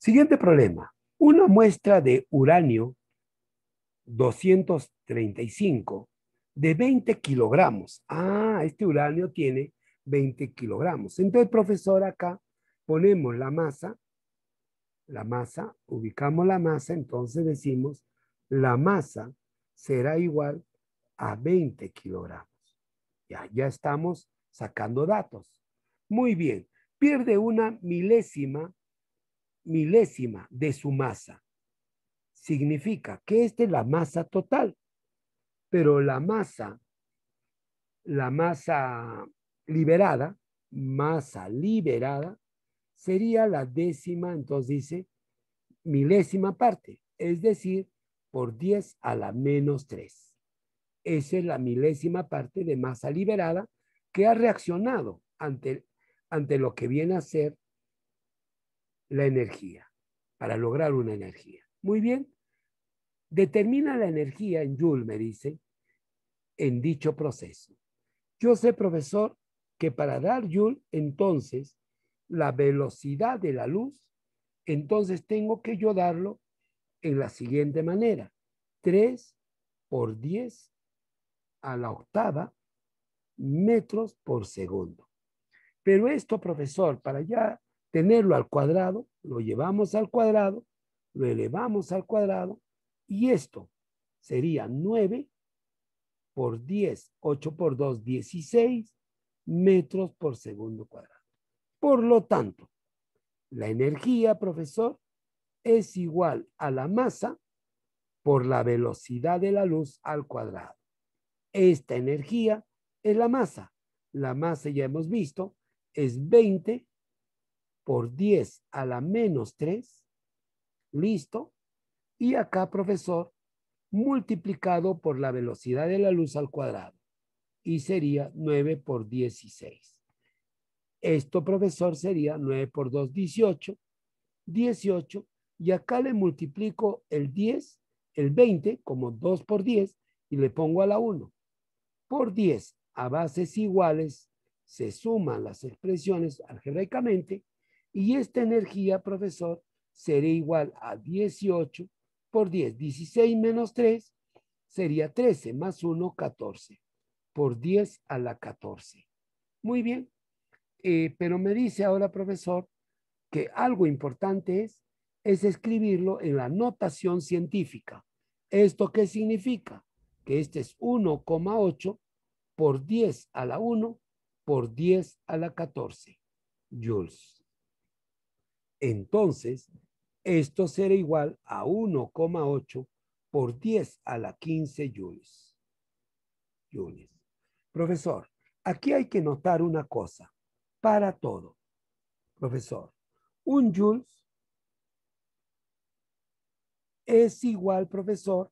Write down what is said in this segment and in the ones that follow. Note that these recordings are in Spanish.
Siguiente problema. Una muestra de uranio 235 de 20 kilogramos. Ah, este uranio tiene 20 kilogramos. Entonces, profesor, acá ponemos la masa, la masa, ubicamos la masa, entonces decimos la masa será igual a 20 kilogramos. Ya, ya estamos sacando datos. Muy bien, pierde una milésima milésima de su masa. Significa que esta es la masa total, pero la masa, la masa liberada, masa liberada, sería la décima, entonces dice, milésima parte, es decir, por 10 a la menos 3. Esa es la milésima parte de masa liberada que ha reaccionado ante, ante lo que viene a ser la energía, para lograr una energía. Muy bien, determina la energía en Joule, me dice, en dicho proceso. Yo sé, profesor, que para dar Joule, entonces, la velocidad de la luz, entonces tengo que yo darlo en la siguiente manera. 3 por 10 a la octava metros por segundo. Pero esto, profesor, para ya tenerlo al cuadrado, lo llevamos al cuadrado, lo elevamos al cuadrado y esto sería 9 por 10, 8 por 2, 16 metros por segundo cuadrado. Por lo tanto, la energía, profesor, es igual a la masa por la velocidad de la luz al cuadrado. Esta energía es la masa. La masa, ya hemos visto, es 20 por 10 a la menos 3. Listo. Y acá, profesor, multiplicado por la velocidad de la luz al cuadrado. Y sería 9 por 16. Esto, profesor, sería 9 por 2, 18. 18. Y acá le multiplico el 10, el 20, como 2 por 10, y le pongo a la 1. Por 10, a bases iguales, se suman las expresiones algebraicamente y esta energía, profesor, sería igual a 18 por 10. 16 menos 3 sería 13, más 1, 14. Por 10 a la 14. Muy bien. Eh, pero me dice ahora, profesor, que algo importante es, es escribirlo en la notación científica. ¿Esto qué significa? Que este es 1,8 por 10 a la 1 por 10 a la 14 joules. Entonces, esto será igual a 1,8 por 10 a la 15 joules. Profesor, aquí hay que notar una cosa. Para todo. Profesor, un joules es igual, profesor,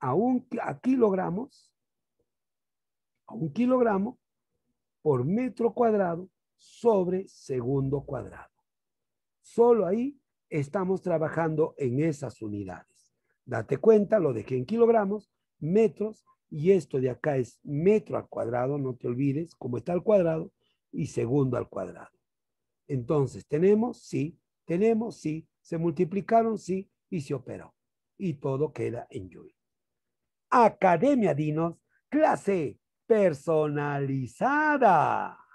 a, un, a kilogramos, a un kilogramo por metro cuadrado sobre segundo cuadrado. Solo ahí estamos trabajando en esas unidades. Date cuenta, lo dejé en kilogramos, metros, y esto de acá es metro al cuadrado, no te olvides, como está al cuadrado, y segundo al cuadrado. Entonces, tenemos, sí, tenemos, sí, se multiplicaron, sí, y se operó. Y todo queda en Yui. Academia Dinos, clase personalizada.